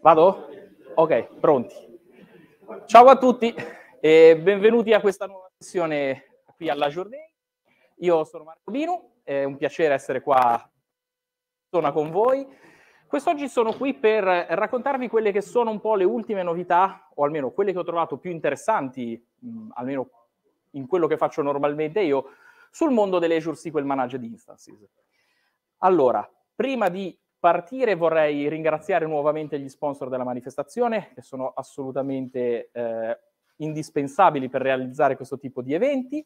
Vado? Ok, pronti. Ciao a tutti e benvenuti a questa nuova sessione qui alla Journey. Io sono Marco Binu, è un piacere essere qua sono con voi. Quest'oggi sono qui per raccontarvi quelle che sono un po' le ultime novità, o almeno quelle che ho trovato più interessanti, mh, mm, almeno in quello che faccio normalmente io, sul mondo delle Azure SQL Managed Instances. Allora, prima di partire vorrei ringraziare nuovamente gli sponsor della manifestazione, che sono assolutamente eh, indispensabili per realizzare questo tipo di eventi.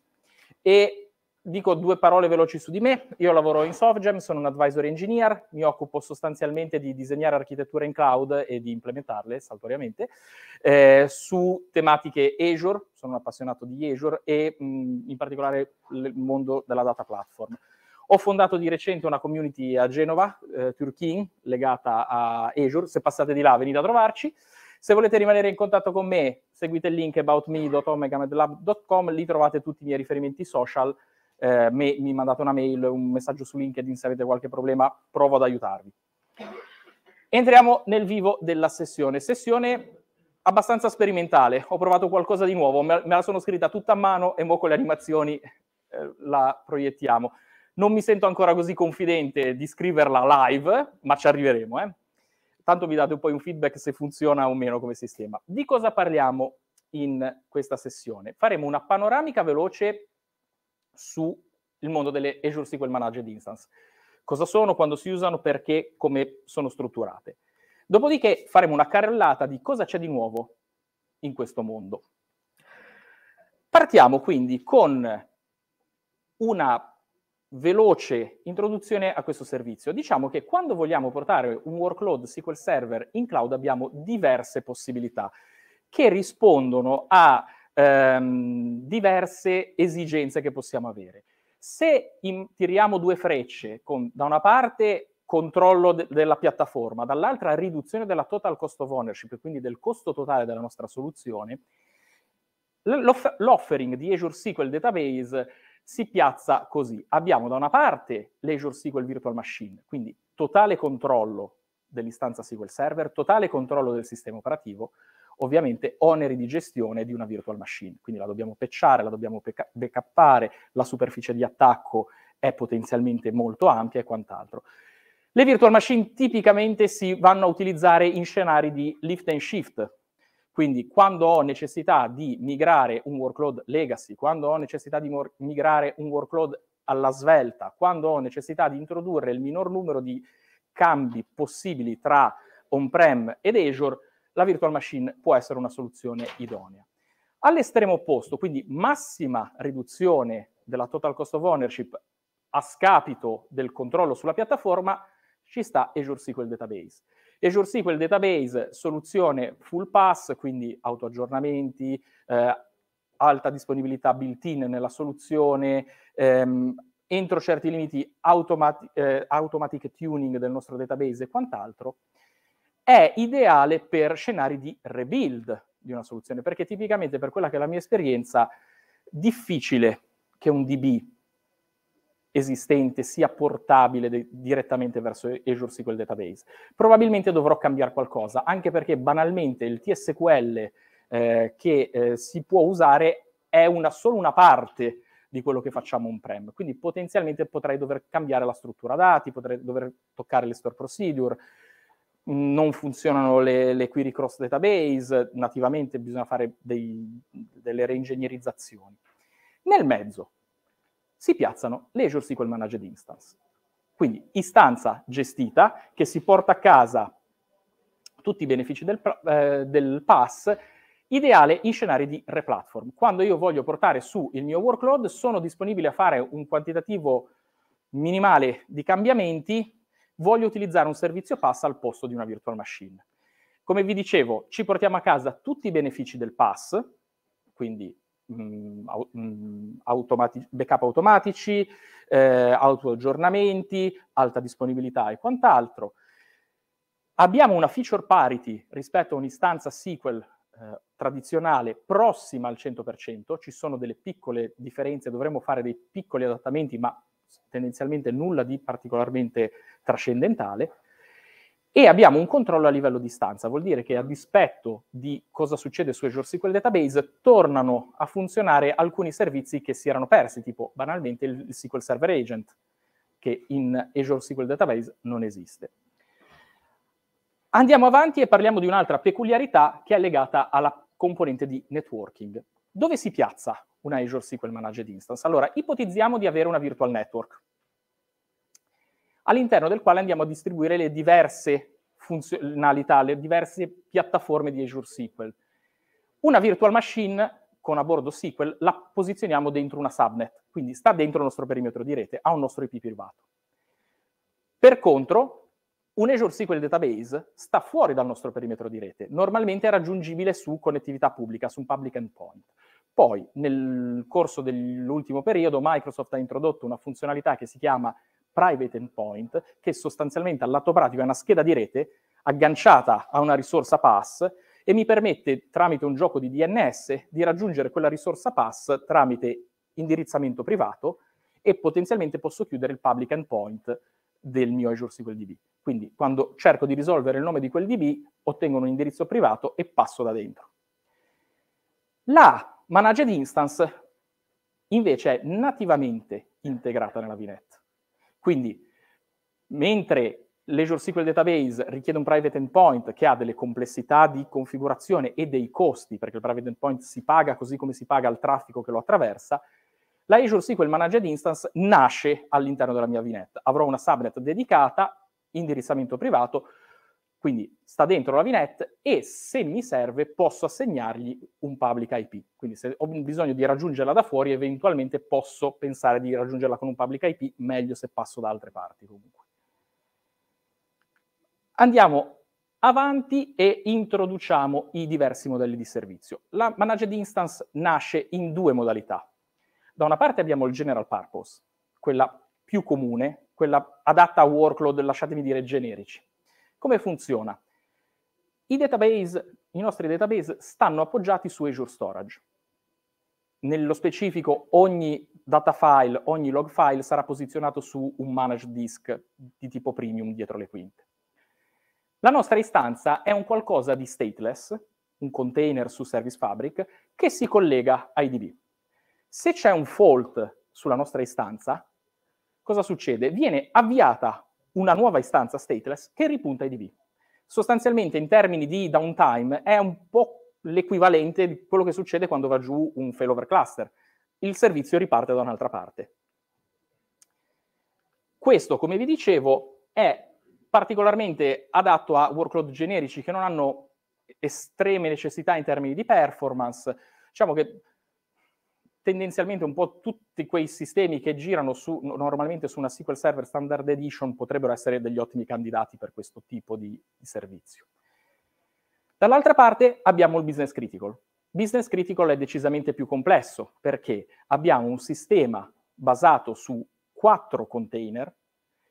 E dico due parole veloci su di me. Io lavoro in Softgem, sono un advisory engineer, mi occupo sostanzialmente di disegnare architetture in cloud e di implementarle saltoriamente eh, su tematiche Azure, sono un appassionato di Azure e mh, mm, in particolare il mondo della data platform. Ho fondato di recente una community a Genova, eh, Turkin, legata a Azure. Se passate di là, venite a trovarci. Se volete rimanere in contatto con me, seguite il link aboutme.omegamedlab.com, lì trovate tutti i miei riferimenti social. Eh, me, mi mandate una mail, un messaggio su LinkedIn se avete qualche problema, provo ad aiutarvi. Entriamo nel vivo della sessione. Sessione abbastanza sperimentale, ho provato qualcosa di nuovo, me, me la sono scritta tutta a mano e mo con le animazioni eh, la proiettiamo. Non mi sento ancora così confidente di scriverla live, ma ci arriveremo. Eh? Tanto mi date poi un feedback se funziona o meno come sistema. Di cosa parliamo in questa sessione? Faremo una panoramica veloce sul mondo delle Azure SQL Managed Instance. Cosa sono, quando si usano, perché, come sono strutturate. Dopodiché faremo una carrellata di cosa c'è di nuovo in questo mondo. Partiamo quindi con una veloce introduzione a questo servizio. Diciamo che quando vogliamo portare un workload SQL Server in cloud abbiamo diverse possibilità che rispondono a ehm, diverse esigenze che possiamo avere. Se in, tiriamo due frecce, con da una parte controllo de- della piattaforma, dall'altra riduzione della total cost of ownership, quindi del costo totale della nostra soluzione, l'off- l'offering di Azure SQL Database si piazza così. Abbiamo da una parte l'Azure SQL Virtual Machine, quindi totale controllo dell'istanza SQL Server, totale controllo del sistema operativo, ovviamente oneri di gestione di una virtual machine, quindi la dobbiamo pecciare, la dobbiamo backuppare, la superficie di attacco è potenzialmente molto ampia e quant'altro. Le virtual machine tipicamente si vanno a utilizzare in scenari di lift and shift, quindi quando ho necessità di migrare un workload legacy, quando ho necessità di mor- migrare un workload alla svelta, quando ho necessità di introdurre il minor numero di cambi possibili tra on-prem ed Azure, la virtual machine può essere una soluzione idonea. All'estremo opposto, quindi massima riduzione della total cost of ownership a scapito del controllo sulla piattaforma, ci sta Azure SQL Database. Azure SQL Database, soluzione full pass, quindi autoaggiornamenti, eh, alta disponibilità built-in nella soluzione, ehm, entro certi limiti automati- eh, automatic tuning del nostro database e quant'altro, è ideale per scenari di rebuild di una soluzione, perché tipicamente per quella che è la mia esperienza, difficile che un DB esistente sia portabile de- direttamente verso Azure SQL Database. Probabilmente dovrò cambiare qualcosa, anche perché banalmente il TSQL eh, che eh, si può usare è una, solo una parte di quello che facciamo on-prem. Quindi potenzialmente potrei dover cambiare la struttura dati, potrei dover toccare le store procedure, non funzionano le, le query cross database, nativamente bisogna fare dei, delle reingegnerizzazioni. Nel mezzo, si piazzano le SQL Managed Instance. Quindi istanza gestita che si porta a casa tutti i benefici del, eh, del pass, ideale in scenari di replatform. Quando io voglio portare su il mio workload, sono disponibile a fare un quantitativo minimale di cambiamenti, voglio utilizzare un servizio pass al posto di una virtual machine. Come vi dicevo, ci portiamo a casa tutti i benefici del pass, quindi mh, mm, mm, automatici, backup automatici, eh, autoaggiornamenti, alta disponibilità e quant'altro. Abbiamo una feature parity rispetto a un'istanza SQL eh, tradizionale prossima al 100%, ci sono delle piccole differenze, dovremmo fare dei piccoli adattamenti, ma tendenzialmente nulla di particolarmente trascendentale e abbiamo un controllo a livello di stanza, vuol dire che a dispetto di cosa succede su Azure SQL Database tornano a funzionare alcuni servizi che si erano persi, tipo banalmente il SQL Server Agent, che in Azure SQL Database non esiste. Andiamo avanti e parliamo di un'altra peculiarità che è legata alla componente di networking. Dove si piazza una Azure SQL Managed Instance? Allora, ipotizziamo di avere una virtual network, all'interno del quale andiamo a distribuire le diverse funzionalità, le diverse piattaforme di Azure SQL. Una virtual machine con a bordo SQL la posizioniamo dentro una subnet, quindi sta dentro il nostro perimetro di rete, ha un nostro IP privato. Per contro, un Azure SQL Database sta fuori dal nostro perimetro di rete, normalmente è raggiungibile su connettività pubblica, su un public endpoint. Poi, nel corso dell'ultimo periodo, Microsoft ha introdotto una funzionalità che si chiama private endpoint, che sostanzialmente al lato pratico è una scheda di rete agganciata a una risorsa pass e mi permette, tramite un gioco di DNS, di raggiungere quella risorsa pass tramite indirizzamento privato e potenzialmente posso chiudere il public endpoint del mio Azure SQL DB. Quindi quando cerco di risolvere il nome di quel DB, ottengo un indirizzo privato e passo da dentro. La Managed Instance invece è nativamente integrata nella VNet. Quindi, mentre l'Azure SQL Database richiede un private endpoint che ha delle complessità di configurazione e dei costi, perché il private endpoint si paga così come si paga il traffico che lo attraversa, la Azure SQL Managed Instance nasce all'interno della mia VNet. Avrò una subnet dedicata, indirizzamento privato, quindi sta dentro la VNet e se mi serve posso assegnargli un public IP. Quindi se ho bisogno di raggiungerla da fuori, eventualmente posso pensare di raggiungerla con un public IP, meglio se passo da altre parti comunque. Andiamo avanti e introduciamo i diversi modelli di servizio. La managed instance nasce in due modalità. Da una parte abbiamo il general purpose, quella più comune, quella adatta a workload, lasciatemi dire, generici come funziona? I, database, I nostri database stanno appoggiati su Azure Storage. Nello specifico ogni data file, ogni log file sarà posizionato su un managed disk di tipo premium dietro le quinte. La nostra istanza è un qualcosa di stateless, un container su Service Fabric, che si collega a IDB. Se c'è un fault sulla nostra istanza, cosa succede? Viene avviata una nuova istanza stateless che ripunta IDB. Sostanzialmente in termini di downtime è un po' l'equivalente di quello che succede quando va giù un failover cluster. Il servizio riparte da un'altra parte. Questo, come vi dicevo, è particolarmente adatto a workload generici che non hanno estreme necessità in termini di performance. Diciamo che tendenzialmente un po' tutti quei sistemi che girano su, normalmente su una SQL Server Standard Edition potrebbero essere degli ottimi candidati per questo tipo di, di servizio. Dall'altra parte abbiamo il business critical. Business critical è decisamente più complesso perché abbiamo un sistema basato su quattro container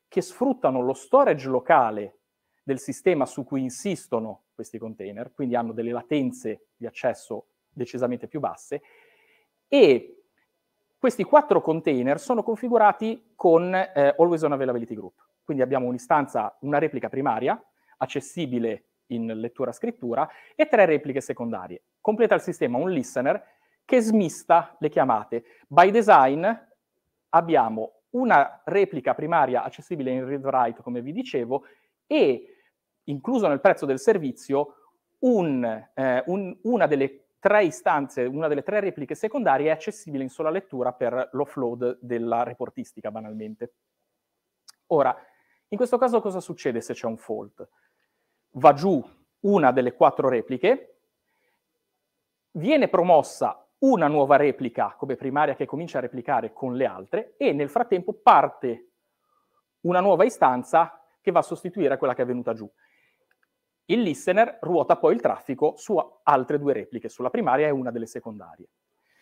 che sfruttano lo storage locale del sistema su cui insistono questi container, quindi hanno delle latenze di accesso decisamente più basse, e questi quattro container sono configurati con eh, Always On Availability Group. Quindi abbiamo un'istanza, una replica primaria, accessibile in lettura-scrittura, e tre repliche secondarie. Completa il sistema un listener che smista le chiamate. By design abbiamo una replica primaria accessibile in read-write, come vi dicevo, e incluso nel prezzo del servizio un, eh, un, una delle tre istanze, una delle tre repliche secondarie è accessibile in sola lettura per l'offload della reportistica, banalmente. Ora, in questo caso cosa succede se c'è un fault? Va giù una delle quattro repliche, viene promossa una nuova replica come primaria che comincia a replicare con le altre e nel frattempo parte una nuova istanza che va a sostituire quella che è venuta giù. Il listener ruota poi il traffico su altre due repliche, sulla primaria e una delle secondarie.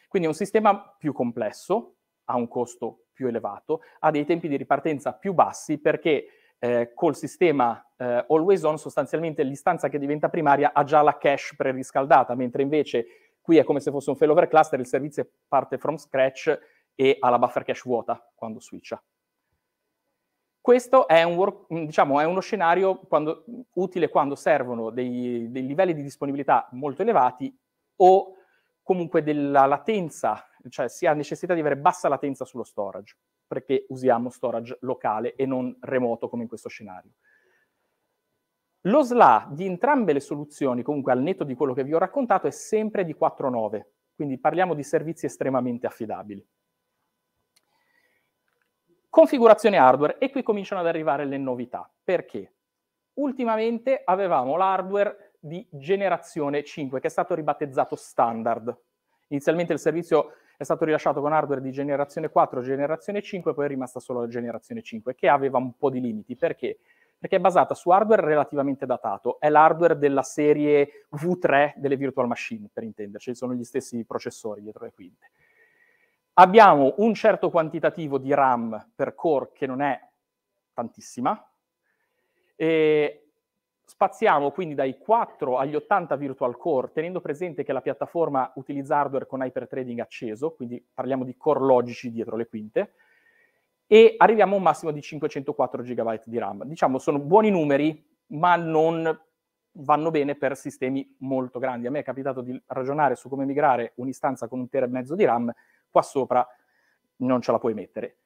Quindi è un sistema più complesso, ha un costo più elevato, ha dei tempi di ripartenza più bassi perché eh, col sistema eh, always on sostanzialmente l'istanza che diventa primaria ha già la cache preriscaldata, mentre invece qui è come se fosse un failover cluster, il servizio parte from scratch e ha la buffer cache vuota quando switcha. Questo è, un work, diciamo, è uno scenario quando, utile quando servono dei, dei, livelli di disponibilità molto elevati o comunque della latenza, cioè si ha necessità di avere bassa latenza sullo storage, perché usiamo storage locale e non remoto come in questo scenario. Lo SLA di entrambe le soluzioni, comunque al netto di quello che vi ho raccontato, è sempre di 4.9, quindi parliamo di servizi estremamente affidabili. Configurazione hardware e qui cominciano ad arrivare le novità. Perché? Ultimamente avevamo l'hardware di generazione 5 che è stato ribattezzato standard. Inizialmente il servizio è stato rilasciato con hardware di generazione 4, generazione 5, poi è rimasta solo la generazione 5, che aveva un po' di limiti. Perché? Perché è basata su hardware relativamente datato, è l'hardware della serie V3 delle virtual machine, per intenderci, sono gli stessi processori dietro le quinte. Abbiamo un certo quantitativo di RAM per core che non è tantissima, e spaziamo quindi dai 4 agli 80 virtual core, tenendo presente che la piattaforma utilizza hardware con hyperthreading acceso, quindi parliamo di core logici dietro le quinte, e arriviamo a un massimo di 504 GB di RAM. Diciamo, sono buoni numeri, ma non vanno bene per sistemi molto grandi. A me è capitato di ragionare su come migrare un'istanza con un tera e mezzo di RAM, qua sopra non ce la puoi mettere.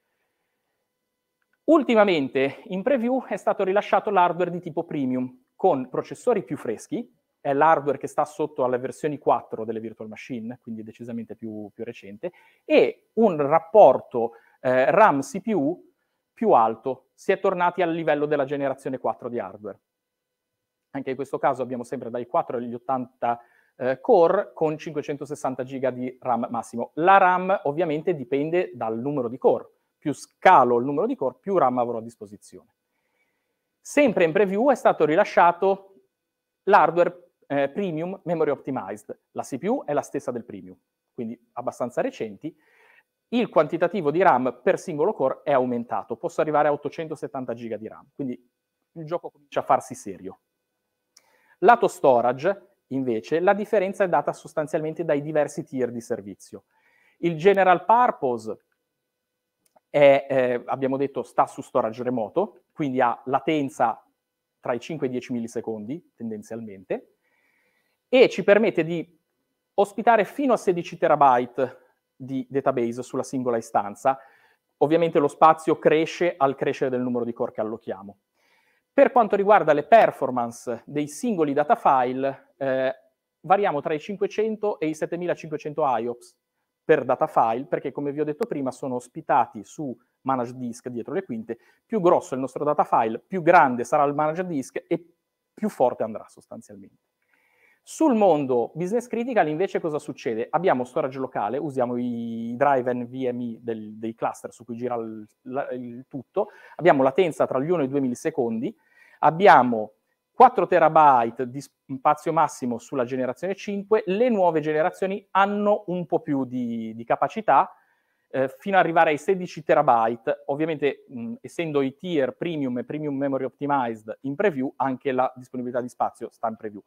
Ultimamente in preview è stato rilasciato l'hardware di tipo premium con processori più freschi, è l'hardware che sta sotto alle versioni 4 delle virtual machine, quindi decisamente più, più recente, e un rapporto eh, RAM-CPU più alto, si è tornati al livello della generazione 4 di hardware. Anche in questo caso abbiamo sempre dai 4 agli 80 eh, core con 560 GB di RAM massimo. La RAM ovviamente dipende dal numero di core. Più scalo il numero di core, più RAM avrò a disposizione. Sempre in preview è stato rilasciato l'hardware eh, premium memory optimized. La CPU è la stessa del premium, quindi abbastanza recenti. Il quantitativo di RAM per singolo core è aumentato, posso arrivare a 870 GB di RAM, quindi il gioco comincia a farsi serio. Lato storage, invece, la differenza è data sostanzialmente dai diversi tier di servizio. Il general purpose è, eh, abbiamo detto, sta su storage remoto, quindi ha latenza tra i 5 e i 10 millisecondi, tendenzialmente, e ci permette di ospitare fino a 16 terabyte di database sulla singola istanza. Ovviamente lo spazio cresce al crescere del numero di core che allochiamo. Per quanto riguarda le performance dei singoli data file, eh, variamo tra i 500 e i 7500 IOPS per data file, perché come vi ho detto prima sono ospitati su managed disk dietro le quinte, più grosso è il nostro data file, più grande sarà il managed disk e più forte andrà sostanzialmente. Sul mondo business critical invece cosa succede? Abbiamo storage locale, usiamo i drive NVMe del, dei cluster su cui gira il, il tutto, abbiamo latenza tra gli 1 e i 2 millisecondi, abbiamo 4 terabyte di spazio massimo sulla generazione 5, le nuove generazioni hanno un po' più di, di capacità, eh, fino ad arrivare ai 16 terabyte. Ovviamente, mh, essendo i tier premium e premium memory optimized in preview, anche la disponibilità di spazio sta in preview.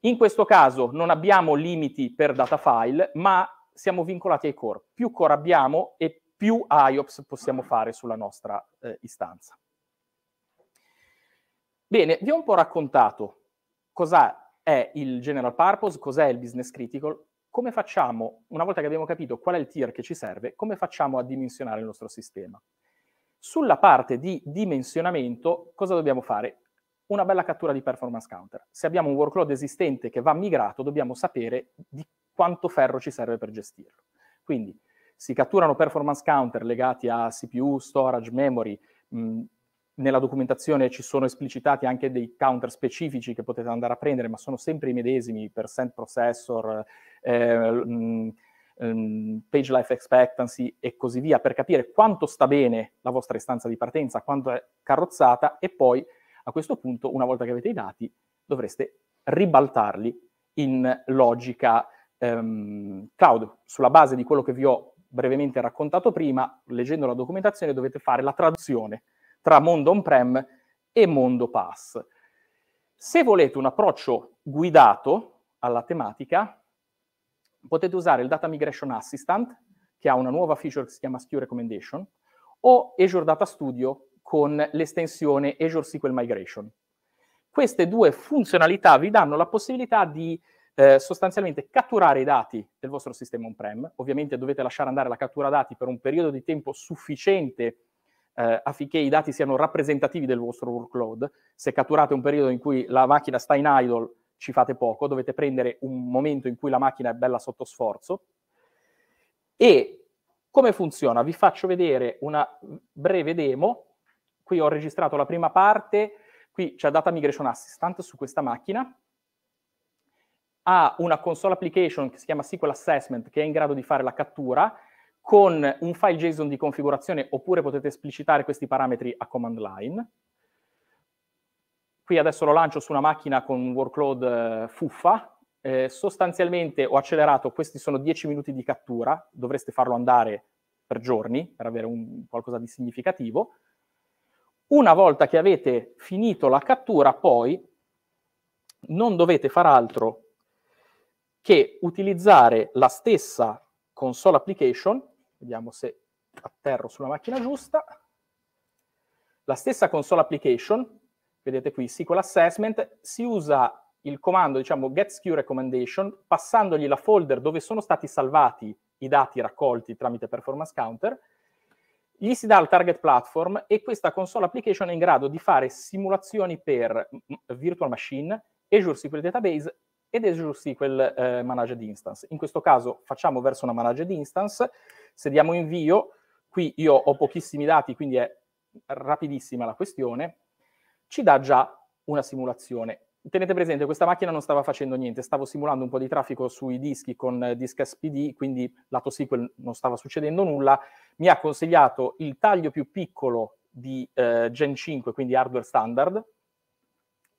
In questo caso non abbiamo limiti per data file, ma siamo vincolati ai core. Più core abbiamo e più IOPS possiamo fare sulla nostra eh, istanza. Bene, vi ho un po' raccontato cosa è il general purpose, cos'è il business critical, come facciamo, una volta che abbiamo capito qual è il tier che ci serve, come facciamo a dimensionare il nostro sistema. Sulla parte di dimensionamento, cosa dobbiamo fare? Una bella cattura di performance counter. Se abbiamo un workload esistente che va migrato, dobbiamo sapere di quanto ferro ci serve per gestirlo. Quindi si catturano performance counter legati a CPU, storage, memory, mh, nella documentazione ci sono esplicitati anche dei counter specifici che potete andare a prendere, ma sono sempre i medesimi, percent processor, eh, mh, mm, mm, page life expectancy e così via, per capire quanto sta bene la vostra istanza di partenza, quanto è carrozzata e poi a questo punto, una volta che avete i dati, dovreste ribaltarli in logica ehm, cloud. Sulla base di quello che vi ho brevemente raccontato prima, leggendo la documentazione dovete fare la traduzione tra mondo on-prem e mondo pass. Se volete un approccio guidato alla tematica, potete usare il Data Migration Assistant, che ha una nuova feature che si chiama Skew Recommendation, o Azure Data Studio con l'estensione Azure SQL Migration. Queste due funzionalità vi danno la possibilità di eh, sostanzialmente catturare i dati del vostro sistema on-prem. Ovviamente dovete lasciare andare la cattura dati per un periodo di tempo sufficiente eh, affinché i dati siano rappresentativi del vostro workload. Se catturate un periodo in cui la macchina sta in idle, ci fate poco, dovete prendere un momento in cui la macchina è bella sotto sforzo. E come funziona? Vi faccio vedere una breve demo. Qui ho registrato la prima parte, qui c'è Data Migration Assistant su questa macchina. Ha una console application che si chiama SQL Assessment che è in grado di fare la cattura con un file JSON di configurazione oppure potete esplicitare questi parametri a command line. Qui adesso lo lancio su una macchina con un workload eh, fuffa. Eh, sostanzialmente ho accelerato, questi sono 10 minuti di cattura, dovreste farlo andare per giorni per avere un, qualcosa di significativo. Una volta che avete finito la cattura, poi non dovete far altro che utilizzare la stessa console application Vediamo se atterro sulla macchina giusta. La stessa console application, vedete qui, SQL Assessment, si usa il comando, diciamo, get SKU recommendation, passandogli la folder dove sono stati salvati i dati raccolti tramite performance counter, gli si dà il target platform e questa console application è in grado di fare simulazioni per virtual machine, Azure SQL Database ed Azure SQL eh, Managed Instance. In questo caso facciamo verso una Managed Instance, se diamo invio, qui io ho pochissimi dati, quindi è rapidissima la questione, ci dà già una simulazione. Tenete presente, questa macchina non stava facendo niente, stavo simulando un po' di traffico sui dischi con disk SPD, quindi lato SQL non stava succedendo nulla, mi ha consigliato il taglio più piccolo di eh, Gen 5, quindi hardware standard,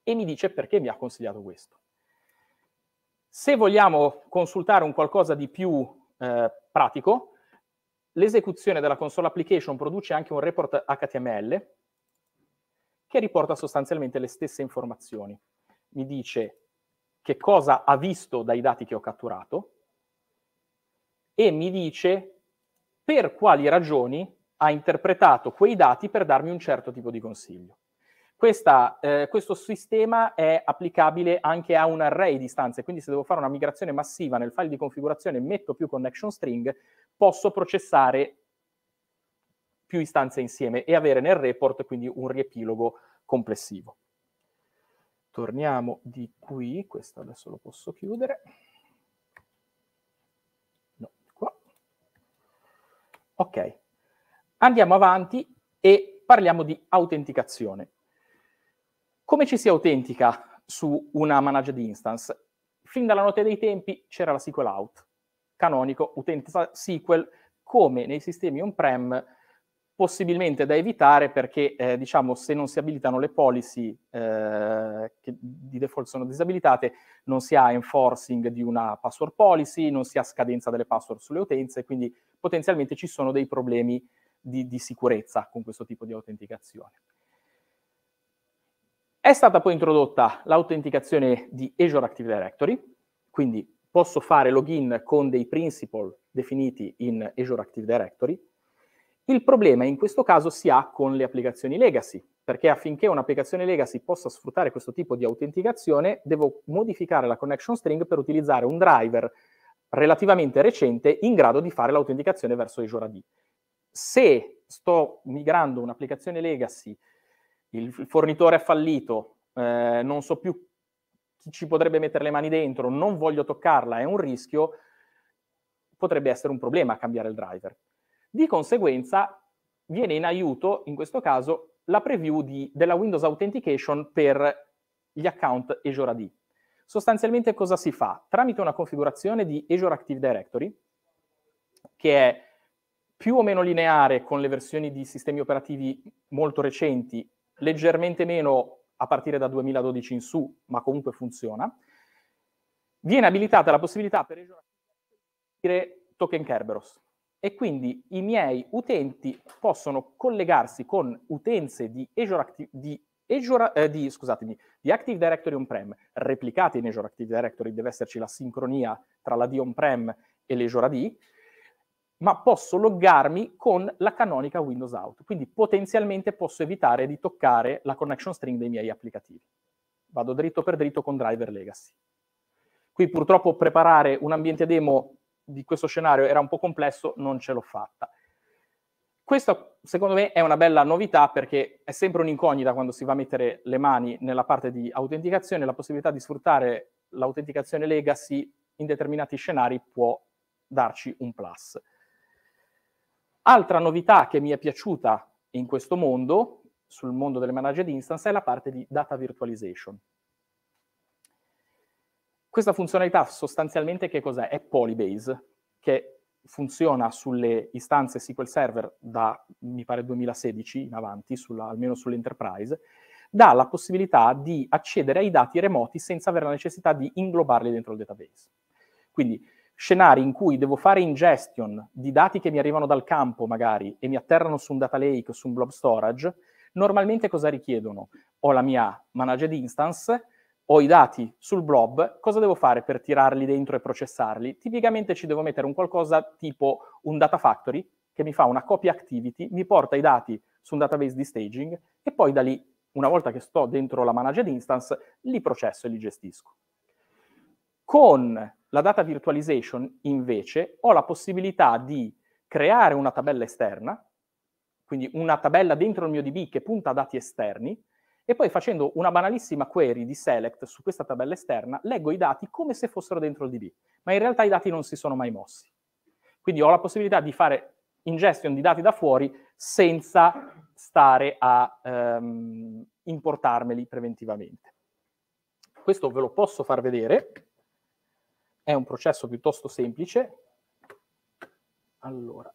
e mi dice perché mi ha consigliato questo. Se vogliamo consultare un qualcosa di più eh, pratico, L'esecuzione della console application produce anche un report HTML che riporta sostanzialmente le stesse informazioni. Mi dice che cosa ha visto dai dati che ho catturato e mi dice per quali ragioni ha interpretato quei dati per darmi un certo tipo di consiglio. Questa, eh, questo sistema è applicabile anche a un array di istanze, quindi se devo fare una migrazione massiva nel file di configurazione metto più connection string, posso processare più istanze insieme e avere nel report quindi un riepilogo complessivo. Torniamo di qui, questo adesso lo posso chiudere. No, qua. Ok, andiamo avanti e parliamo di autenticazione. Come ci si autentica su una managed instance? Fin dalla notte dei tempi c'era la SQL out canonico utente SQL come nei sistemi on-prem possibilmente da evitare perché eh, diciamo se non si abilitano le policy eh, che di default sono disabilitate non si ha enforcing di una password policy, non si ha scadenza delle password sulle utenze, quindi potenzialmente ci sono dei problemi di, di sicurezza con questo tipo di autenticazione. È stata poi introdotta l'autenticazione di Azure Active Directory, quindi posso fare login con dei principal definiti in Azure Active Directory. Il problema in questo caso si ha con le applicazioni legacy, perché affinché un'applicazione legacy possa sfruttare questo tipo di autenticazione, devo modificare la connection string per utilizzare un driver relativamente recente in grado di fare l'autenticazione verso Azure AD. Se sto migrando un'applicazione legacy, il fornitore è fallito, eh, non so più ci potrebbe mettere le mani dentro, non voglio toccarla, è un rischio, potrebbe essere un problema cambiare il driver. Di conseguenza viene in aiuto, in questo caso, la preview di, della Windows Authentication per gli account Azure AD. Sostanzialmente cosa si fa? Tramite una configurazione di Azure Active Directory, che è più o meno lineare con le versioni di sistemi operativi molto recenti, leggermente meno a partire da 2012 in su, ma comunque funziona, viene abilitata la possibilità per Azure aggiungere token Kerberos e quindi i miei utenti possono collegarsi con utenze di Azure, Acti- di, Azure, eh, di, di Active Directory on-prem replicate in Azure Active Directory, deve esserci la sincronia tra la D on-prem e l'Azure AD, ma posso loggarmi con la canonica Windows Out. Quindi potenzialmente posso evitare di toccare la connection string dei miei applicativi. Vado dritto per dritto con driver legacy. Qui purtroppo preparare un ambiente demo di questo scenario era un po' complesso, non ce l'ho fatta. Questa secondo me è una bella novità perché è sempre un'incognita quando si va a mettere le mani nella parte di autenticazione, la possibilità di sfruttare l'autenticazione legacy in determinati scenari può darci un plus. Altra novità che mi è piaciuta in questo mondo, sul mondo delle managed instance, è la parte di data virtualization. Questa funzionalità sostanzialmente che cos'è? È Polybase, che funziona sulle istanze SQL Server da, mi pare, 2016 in avanti, sulla, almeno sull'enterprise, dà la possibilità di accedere ai dati remoti senza avere la necessità di inglobarli dentro il database. Quindi scenari in cui devo fare ingestion di dati che mi arrivano dal campo magari e mi atterrano su un data lake o su un blob storage, normalmente cosa richiedono? Ho la mia managed instance, ho i dati sul blob, cosa devo fare per tirarli dentro e processarli? Tipicamente ci devo mettere un qualcosa tipo un data factory che mi fa una copy activity, mi porta i dati su un database di staging e poi da lì, una volta che sto dentro la managed instance, li processo e li gestisco. Con la data virtualization, invece, ho la possibilità di creare una tabella esterna, quindi una tabella dentro il mio DB che punta a dati esterni, e poi facendo una banalissima query di select su questa tabella esterna, leggo i dati come se fossero dentro il DB, ma in realtà i dati non si sono mai mossi. Quindi ho la possibilità di fare ingestion di dati da fuori senza stare a ehm, importarmeli preventivamente. Questo ve lo posso far vedere è un processo piuttosto semplice. Allora,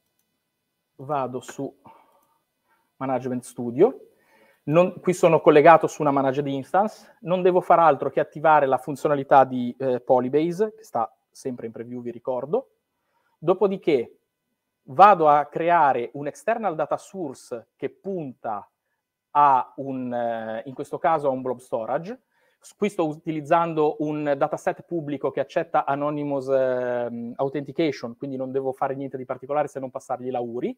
vado su Management Studio. Non, qui sono collegato su una managed instance, non devo fare altro che attivare la funzionalità di eh, Polybase, che sta sempre in preview, vi ricordo. Dopodiché vado a creare un external data source che punta a un, eh, in questo caso a un blob storage, Qui sto utilizzando un dataset pubblico che accetta anonymous eh, authentication, quindi non devo fare niente di particolare se non passargli la URI.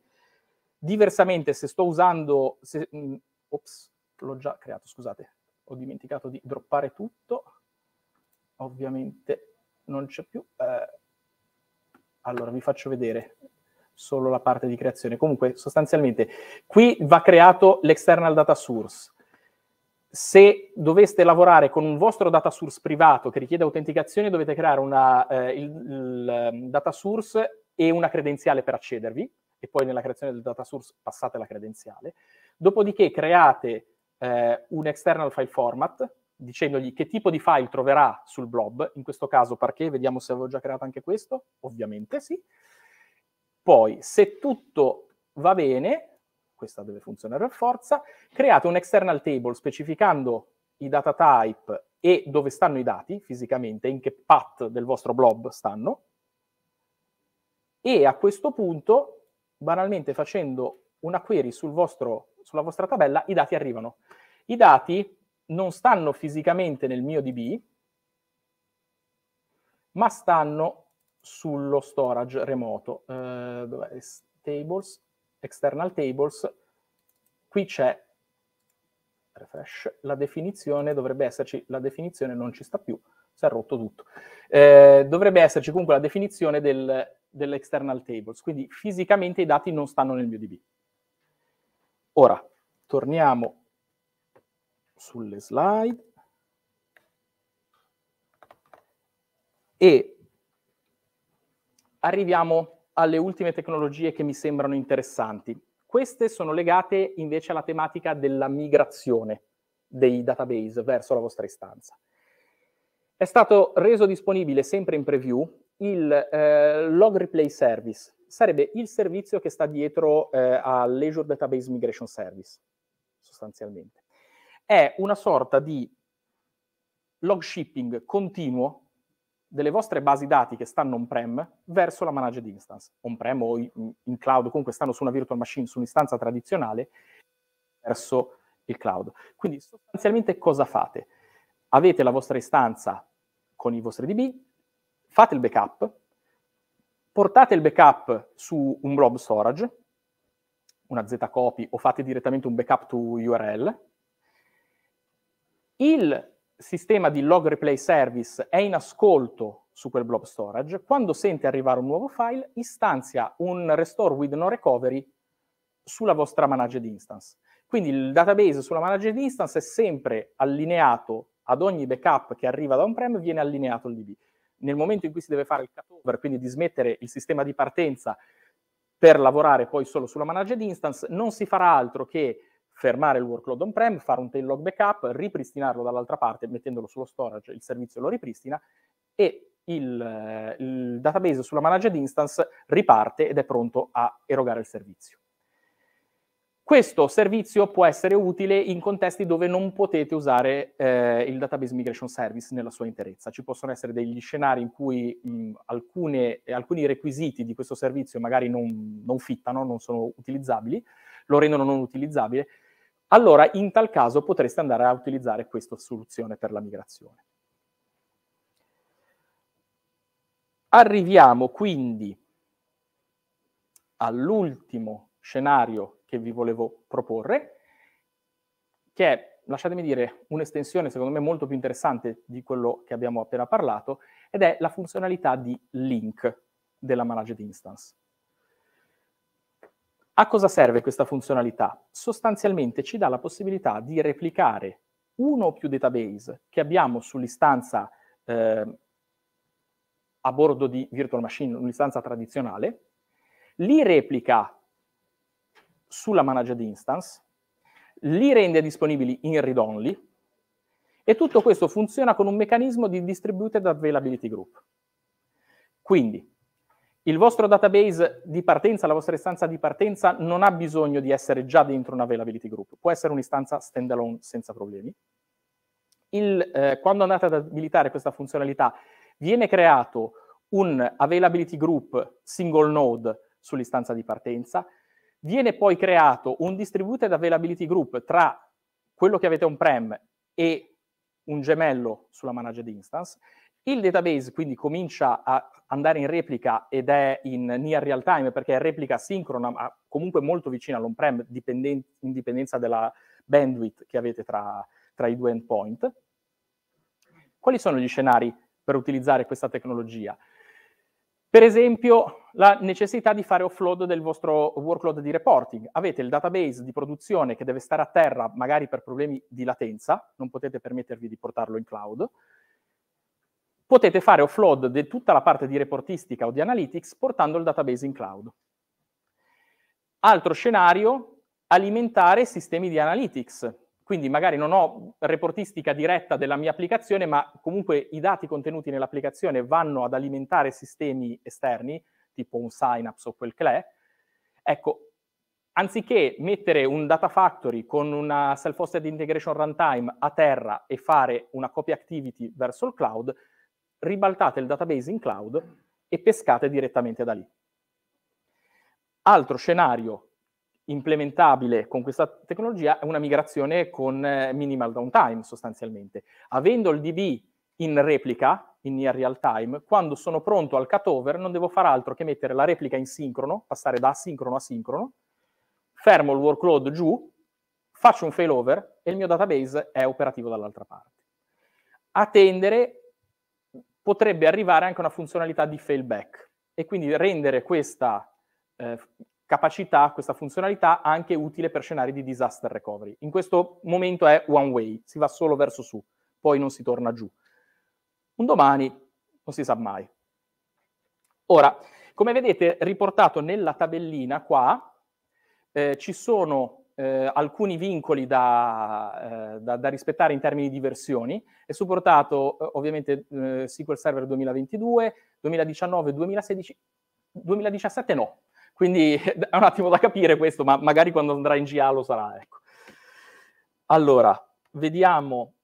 Diversamente, se sto usando... Se, mh, mm, ops, l'ho già creato, scusate. Ho dimenticato di droppare tutto. Ovviamente non c'è più. Eh, allora, vi faccio vedere solo la parte di creazione. Comunque, sostanzialmente, qui va creato l'external data source se doveste lavorare con un vostro data source privato che richiede autenticazione, dovete creare una, eh, il, il, ehm, data source e una credenziale per accedervi, e poi nella creazione del data source passate la credenziale. Dopodiché create eh, un external file format dicendogli che tipo di file troverà sul blob, in questo caso perché, vediamo se avevo già creato anche questo, ovviamente sì. Poi, se tutto va bene, questa deve funzionare per forza, create un external table specificando i data type e dove stanno i dati fisicamente, in che path del vostro blob stanno, e a questo punto, banalmente facendo una query sul vostro, sulla vostra tabella, i dati arrivano. I dati non stanno fisicamente nel mio DB, ma stanno sullo storage remoto. Uh, dov'è? Tables, external tables, qui c'è, refresh, la definizione, dovrebbe esserci, la definizione non ci sta più, si è rotto tutto. Eh, dovrebbe esserci comunque la definizione del, dell'external tables, quindi fisicamente i dati non stanno nel mio DB. Ora, torniamo sulle slide e arriviamo a alle ultime tecnologie che mi sembrano interessanti. Queste sono legate invece alla tematica della migrazione dei database verso la vostra istanza. È stato reso disponibile sempre in preview il eh, Log Replay Service, sarebbe il servizio che sta dietro eh, all'Azure Database Migration Service, sostanzialmente. È una sorta di log shipping continuo delle vostre basi dati che stanno on-prem verso la managed instance, on-prem o in cloud, comunque stanno su una virtual machine, su un'istanza tradizionale, verso il cloud. Quindi sostanzialmente cosa fate? Avete la vostra istanza con i vostri DB, fate il backup, portate il backup su un blob storage, una Zcopy, o fate direttamente un backup to URL. Il sistema di log replay service è in ascolto su quel blob storage, quando sente arrivare un nuovo file, istanzia un restore with no recovery sulla vostra managed instance. Quindi il database sulla managed instance è sempre allineato ad ogni backup che arriva da on-prem, viene allineato il DB. Nel momento in cui si deve fare il cutover, quindi dismettere il sistema di partenza per lavorare poi solo sulla managed instance, non si farà altro che fermare il workload on-prem, fare un tail log backup, ripristinarlo dall'altra parte, mettendolo sullo storage, il servizio lo ripristina e il, eh, il database sulla managed instance riparte ed è pronto a erogare il servizio. Questo servizio può essere utile in contesti dove non potete usare eh, il Database Migration Service nella sua interezza. Ci possono essere degli scenari in cui mh, alcune, alcuni requisiti di questo servizio magari non, non, fittano, non sono utilizzabili, lo rendono non utilizzabile allora in tal caso potreste andare a utilizzare questa soluzione per la migrazione. Arriviamo quindi all'ultimo scenario che vi volevo proporre, che è, lasciatemi dire, un'estensione secondo me molto più interessante di quello che abbiamo appena parlato, ed è la funzionalità di link della managed instance. A cosa serve questa funzionalità? Sostanzialmente ci dà la possibilità di replicare uno o più database che abbiamo sull'istanza eh, a bordo di virtual machine, un'istanza tradizionale, li replica sulla managed instance, li rende disponibili in read only e tutto questo funziona con un meccanismo di distributed availability group. Quindi il vostro database di partenza, la vostra istanza di partenza, non ha bisogno di essere già dentro un availability group, può essere un'istanza standalone senza problemi. Il, eh, quando andate ad abilitare questa funzionalità, viene creato un availability group single node sull'istanza di partenza, viene poi creato un distributed availability group tra quello che avete on-prem e un gemello sulla managed instance, il database quindi comincia a andare in replica ed è in near real time perché è replica sincrona, ma comunque molto vicina all'on-prem, dipenden- in dipendenza della bandwidth che avete tra, tra i due endpoint. Quali sono gli scenari per utilizzare questa tecnologia? Per esempio, la necessità di fare offload del vostro workload di reporting. Avete il database di produzione che deve stare a terra, magari per problemi di latenza, non potete permettervi di portarlo in cloud potete fare offload di tutta la parte di reportistica o di analytics portando il database in cloud. Altro scenario, alimentare sistemi di analytics. Quindi magari non ho reportistica diretta della mia applicazione, ma comunque i dati contenuti nell'applicazione vanno ad alimentare sistemi esterni, tipo un Synapse o quel che Ecco, anziché mettere un data factory con una self-hosted integration runtime a terra e fare una copy activity verso il cloud, ribaltate il database in cloud e pescate direttamente da lì. Altro scenario implementabile con questa tecnologia è una migrazione con eh, minimal downtime sostanzialmente. Avendo il DB in replica, in near real time, quando sono pronto al cutover non devo fare altro che mettere la replica in sincrono, passare da asincrono a sincrono, fermo il workload giù, faccio un failover e il mio database è operativo dall'altra parte. Attendere potrebbe arrivare anche una funzionalità di failback e quindi rendere questa eh, capacità, questa funzionalità anche utile per scenari di disaster recovery. In questo momento è one way, si va solo verso su, poi non si torna giù. Un domani non si sa mai. Ora, come vedete riportato nella tabellina qua, eh, ci sono eh, alcuni vincoli da, eh, da, da, rispettare in termini di versioni. È supportato eh, ovviamente eh, SQL Server 2022, 2019, 2016, 2017 no. Quindi è un attimo da capire questo, ma magari quando andrà in GA lo sarà. Ecco. Allora, vediamo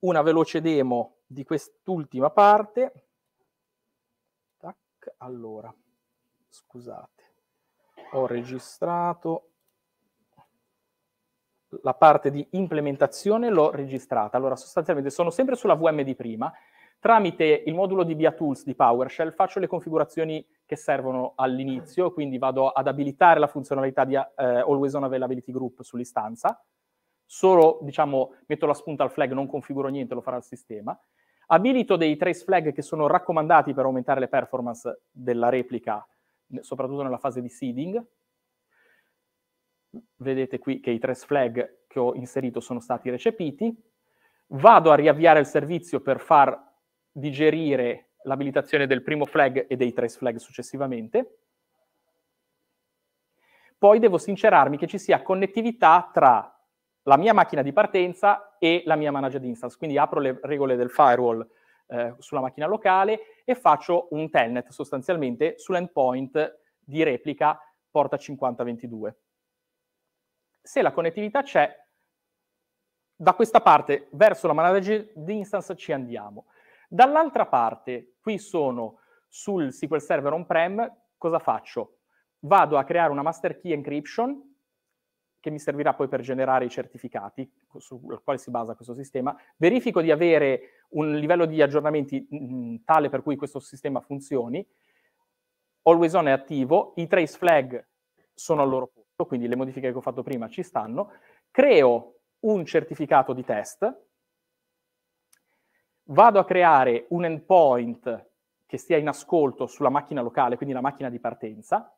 una veloce demo di quest'ultima parte. Tac, allora, scusate, ho registrato la parte di implementazione l'ho registrata. Allora, sostanzialmente sono sempre sulla VM di prima. Tramite il modulo di Via Tools di PowerShell faccio le configurazioni che servono all'inizio, quindi vado ad abilitare la funzionalità di eh, Always On Availability Group sull'istanza. Solo, diciamo, metto la spunta al flag, non configuro niente, lo farà il sistema. Abilito dei trace flag che sono raccomandati per aumentare le performance della replica, soprattutto nella fase di seeding, vedete qui che i tres flag che ho inserito sono stati recepiti, vado a riavviare il servizio per far digerire l'abilitazione del primo flag e dei trace flag successivamente. Poi devo sincerarmi che ci sia connettività tra la mia macchina di partenza e la mia manager di instance, quindi apro le regole del firewall eh, sulla macchina locale e faccio un telnet sostanzialmente sull'endpoint di replica porta 5022 se la connettività c'è, da questa parte verso la manager di instance ci andiamo. Dall'altra parte, qui sono sul SQL Server on-prem, cosa faccio? Vado a creare una master key encryption che mi servirà poi per generare i certificati sul quale si basa questo sistema, verifico di avere un livello di aggiornamenti mh, mm, mm, tale per cui questo sistema funzioni, always on è attivo, i trace flag sono al loro posto, quindi le modifiche che ho fatto prima ci stanno, creo un certificato di test, vado a creare un endpoint che stia in ascolto sulla macchina locale, quindi la macchina di partenza,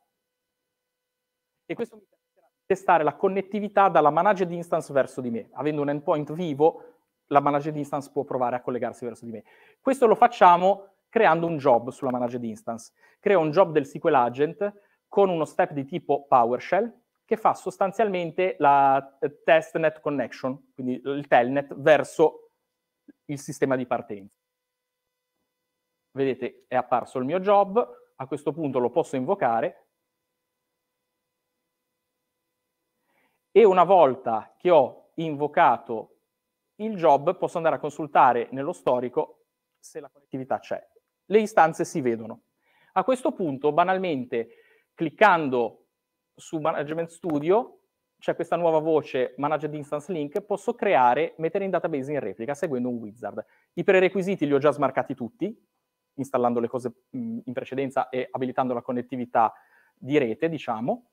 e questo mi permetterà di testare la connettività dalla managed instance verso di me. Avendo un endpoint vivo, la managed instance può provare a collegarsi verso di me. Questo lo facciamo creando un job sulla managed instance. Creo un job del SQL agent con uno step di tipo PowerShell che fa sostanzialmente la eh, testnet connection, quindi il telnet, verso il sistema di partenza. Vedete, è apparso il mio job, a questo punto lo posso invocare e una volta che ho invocato il job posso andare a consultare nello storico se la connettività c'è. Le istanze si vedono. A questo punto, banalmente, cliccando su Management Studio c'è questa nuova voce Managed Instance Link, posso creare, mettere in database in replica seguendo un wizard. I prerequisiti li ho già smarcati tutti, installando le cose in precedenza e abilitando la connettività di rete, diciamo.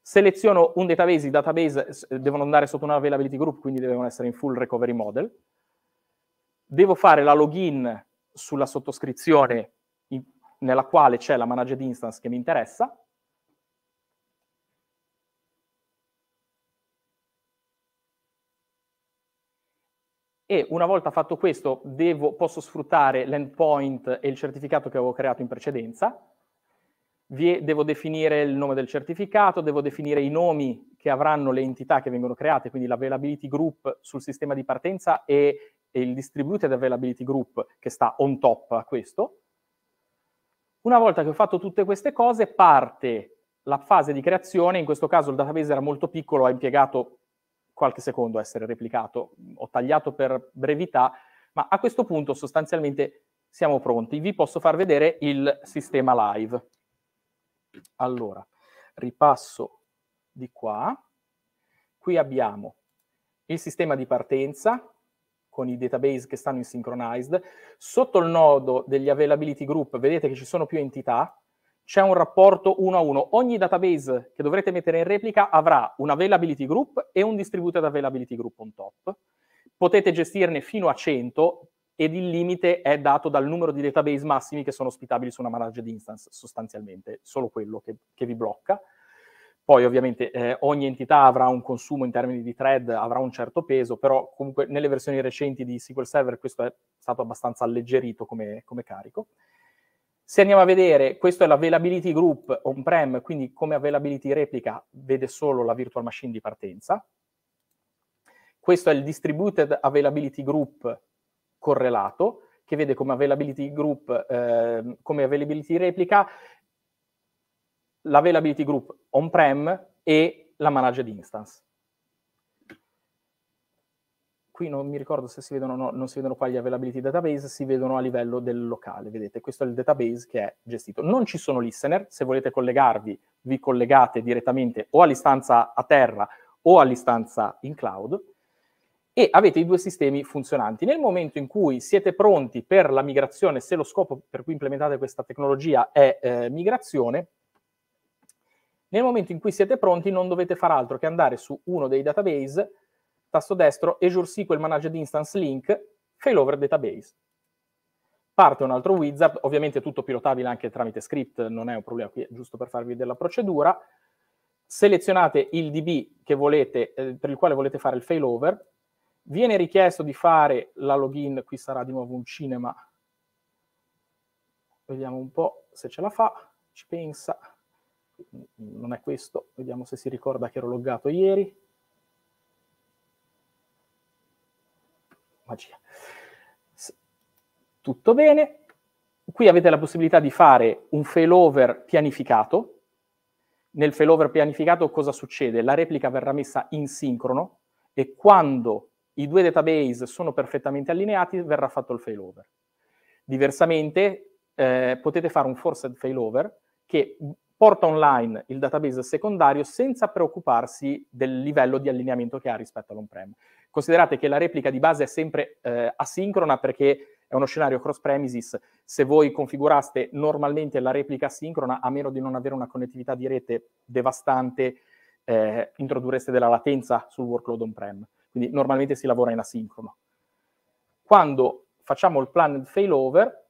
Seleziono un database, i database devono andare sotto una availability group, quindi devono essere in full recovery model. Devo fare la login sulla sottoscrizione in, nella quale c'è la managed instance che mi interessa, e una volta fatto questo devo, posso sfruttare l'endpoint e il certificato che avevo creato in precedenza, devo definire il nome del certificato, devo definire i nomi che avranno le entità che vengono create, quindi l'availability group sul sistema di partenza e, e il distributed availability group che sta on top a questo. Una volta che ho fatto tutte queste cose parte la fase di creazione, in questo caso il database era molto piccolo, ha impiegato qualche secondo a essere replicato. Ho tagliato per brevità, ma a questo punto sostanzialmente siamo pronti. Vi posso far vedere il sistema live. Allora, ripasso di qua. Qui abbiamo il sistema di partenza con i database che stanno in synchronized. Sotto il nodo degli availability group vedete che ci sono più entità, c'è un rapporto uno a uno. Ogni database che dovrete mettere in replica avrà un availability group e un distributed availability group on top. Potete gestirne fino a 100 ed il limite è dato dal numero di database massimi che sono ospitabili su una managed instance, sostanzialmente, solo quello che, che vi blocca. Poi ovviamente eh, ogni entità avrà un consumo in termini di thread, avrà un certo peso, però comunque nelle versioni recenti di SQL Server questo è stato abbastanza alleggerito come, come carico. Se andiamo a vedere, questo è l'availability group on-prem, quindi come availability replica vede solo la virtual machine di partenza. Questo è il distributed availability group correlato, che vede come availability group, eh, come availability replica, l'availability group on-prem e la managed instance qui non mi ricordo se si vedono o no, non si vedono qua gli availability database, si vedono a livello del locale, vedete, questo è il database che è gestito. Non ci sono listener, se volete collegarvi vi collegate direttamente o all'istanza a terra o all'istanza in cloud e avete i due sistemi funzionanti. Nel momento in cui siete pronti per la migrazione, se lo scopo per cui implementate questa tecnologia è eh, migrazione, nel momento in cui siete pronti non dovete fare altro che andare su uno dei database tasto destro, Azure SQL Managed Instance Link, failover database. Parte un altro wizard, ovviamente tutto pilotabile anche tramite script, non è un problema qui, è giusto per farvi vedere la procedura. Selezionate il DB volete, eh, per il quale volete fare il failover, viene richiesto di fare la login, qui sarà di nuovo un cinema, vediamo un po' se ce la fa, ci pensa, non è questo, vediamo se si ricorda che ero loggato ieri, magia. Tutto bene. Qui avete la possibilità di fare un failover pianificato. Nel failover pianificato cosa succede? La replica verrà messa in sincrono e quando i due database sono perfettamente allineati verrà fatto il failover. Diversamente eh, potete fare un forced failover che porta online il database secondario senza preoccuparsi del livello di allineamento che ha rispetto all'on-prem. Considerate che la replica di base è sempre eh, asincrona perché è uno scenario cross premises. Se voi configuraste normalmente la replica asincrona, a meno di non avere una connettività di rete devastante, eh, introdurreste della latenza sul workload on-prem. Quindi normalmente si lavora in asincrono. Quando facciamo il planned failover,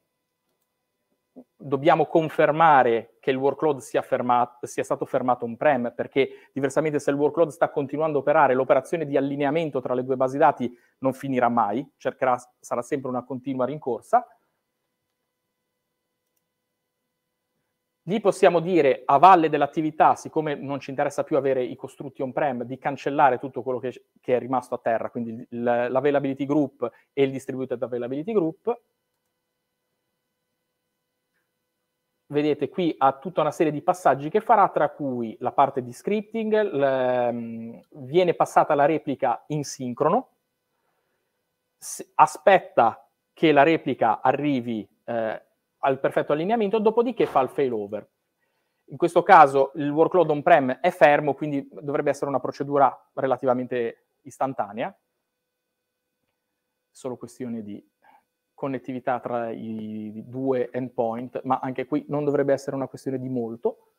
dobbiamo confermare che il workload sia, fermato, sia stato fermato on-prem, perché diversamente se il workload sta continuando a operare, l'operazione di allineamento tra le due basi dati non finirà mai, cercherà, sarà sempre una continua rincorsa. Gli possiamo dire, a valle dell'attività, siccome non ci interessa più avere i costrutti on-prem, di cancellare tutto quello che, che è rimasto a terra, quindi l'availability group e il distributed availability group, vedete qui ha tutta una serie di passaggi che farà, tra cui la parte di scripting, le, ehm, viene passata la replica in sincrono, aspetta che la replica arrivi eh, al perfetto allineamento, dopodiché fa il failover. In questo caso il workload on-prem è fermo, quindi dovrebbe essere una procedura relativamente istantanea. Solo questione di connettività tra i due endpoint, ma anche qui non dovrebbe essere una questione di molto.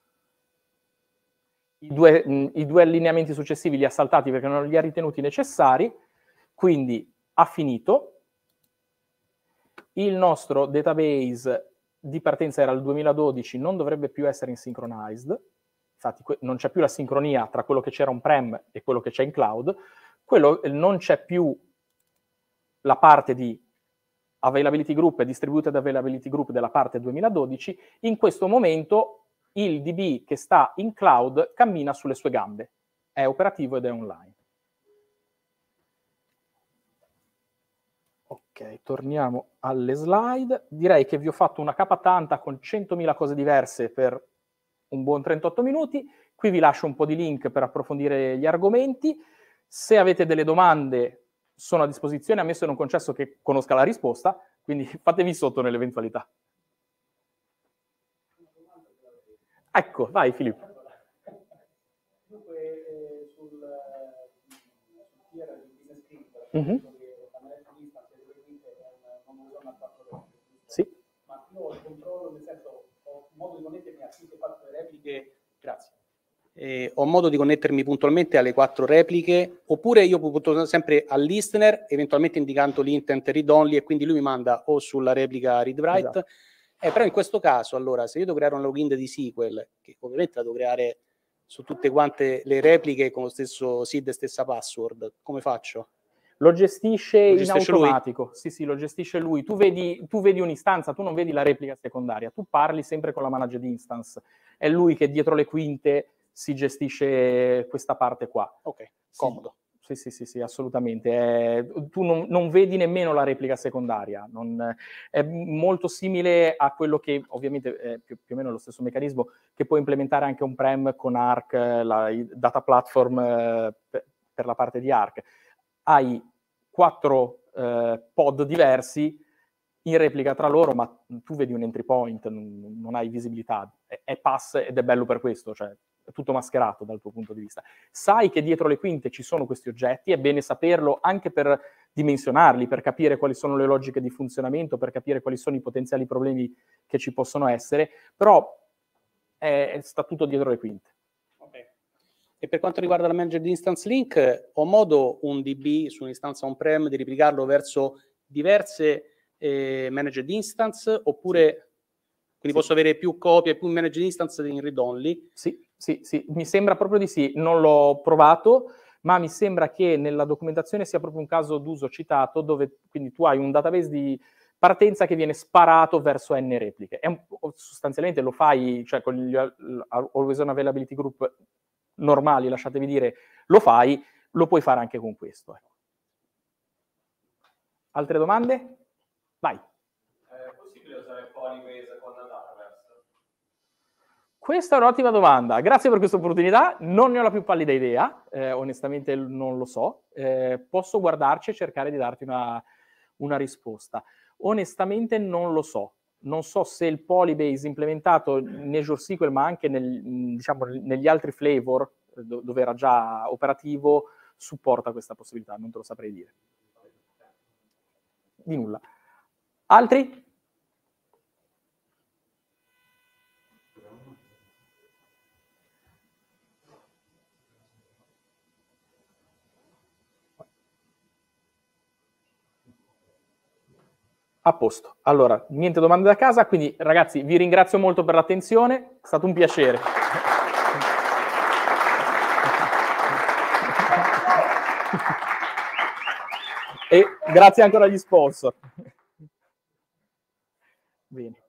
I due, mh, mm, i due allineamenti successivi li ha saltati perché non li ha ritenuti necessari, quindi ha finito. Il nostro database di partenza era il 2012, non dovrebbe più essere in synchronized, infatti non c'è più la sincronia tra quello che c'era on prem e quello che c'è in cloud, quello, non c'è più la parte di Availability Group e Distributed Availability Group della parte 2012, in questo momento il DB che sta in cloud cammina sulle sue gambe, è operativo ed è online. Ok, torniamo alle slide. Direi che vi ho fatto una capa tanta con 100.000 cose diverse per un buon 38 minuti. Qui vi lascio un po' di link per approfondire gli argomenti. Se avete delle domande sono a disposizione, ammesso e non concesso che conosca la risposta, quindi fatemi sotto nell'eventualità. Ecco, vai Filippo. Dunque, sul eh, tier di eh, business critical, Sì. Ma io controllo, nel senso, ho modo di connettermi a 5 repliche, grazie eh, ho modo di connettermi puntualmente alle quattro repliche, oppure io punto sempre al listener, eventualmente indicando l'intent read only e quindi lui mi manda o sulla replica read write. Esatto. Eh, però in questo caso, allora, se io devo creare un login di SQL, che ovviamente la devo creare su tutte quante le repliche con lo stesso SID e stessa password, come faccio? Lo gestisce, lo gestisce in automatico, lui. sì sì, lo gestisce lui. Tu vedi, tu vedi un'istanza, tu non vedi la replica secondaria, tu parli sempre con la manager di instance, è lui che dietro le quinte si gestisce questa parte qua. Ok, comodo. Sì, sì, sì, sì assolutamente. Eh, tu non, non, vedi nemmeno la replica secondaria, non, è molto simile a quello che ovviamente è più, più, o meno lo stesso meccanismo che puoi implementare anche un prem con ARC, la data platform eh, per, per la parte di ARC. Hai quattro eh, pod diversi in replica tra loro, ma tu vedi un entry point, non, non hai visibilità. È, è pass ed è bello per questo, cioè tutto mascherato dal tuo punto di vista. Sai che dietro le quinte ci sono questi oggetti, è bene saperlo anche per dimensionarli, per capire quali sono le logiche di funzionamento, per capire quali sono i potenziali problemi che ci possono essere, però è, eh, è sta tutto dietro le quinte. E per quanto riguarda la manager di Instance Link, ho modo un DB su un'istanza on-prem di replicarlo verso diverse eh, manager di instance oppure quindi sì. posso avere più copie, più manager instance in read only. Sì sì, sì, mi sembra proprio di sì, non l'ho provato, ma mi sembra che nella documentazione sia proprio un caso d'uso citato, dove quindi tu hai un database di partenza che viene sparato verso n repliche. Un, sostanzialmente lo fai, cioè con gli Always On Availability Group normali, lasciatevi dire, lo fai, lo puoi fare anche con questo. Ecco. Altre domande? Vai. È possibile usare Polyways questa è un'ottima domanda, grazie per questa opportunità, non ne ho la più pallida idea, eh, onestamente non lo so, eh, posso guardarci e cercare di darti una, una, risposta. Onestamente non lo so, non so se il polybase implementato in Azure SQL ma anche nel, diciamo, negli altri flavor eh, do, dove era già operativo supporta questa possibilità, non te lo saprei dire. Di nulla. Altri? A posto. Allora, niente domande da casa, quindi ragazzi vi ringrazio molto per l'attenzione, è stato un piacere. e grazie ancora agli sponsor. Bene.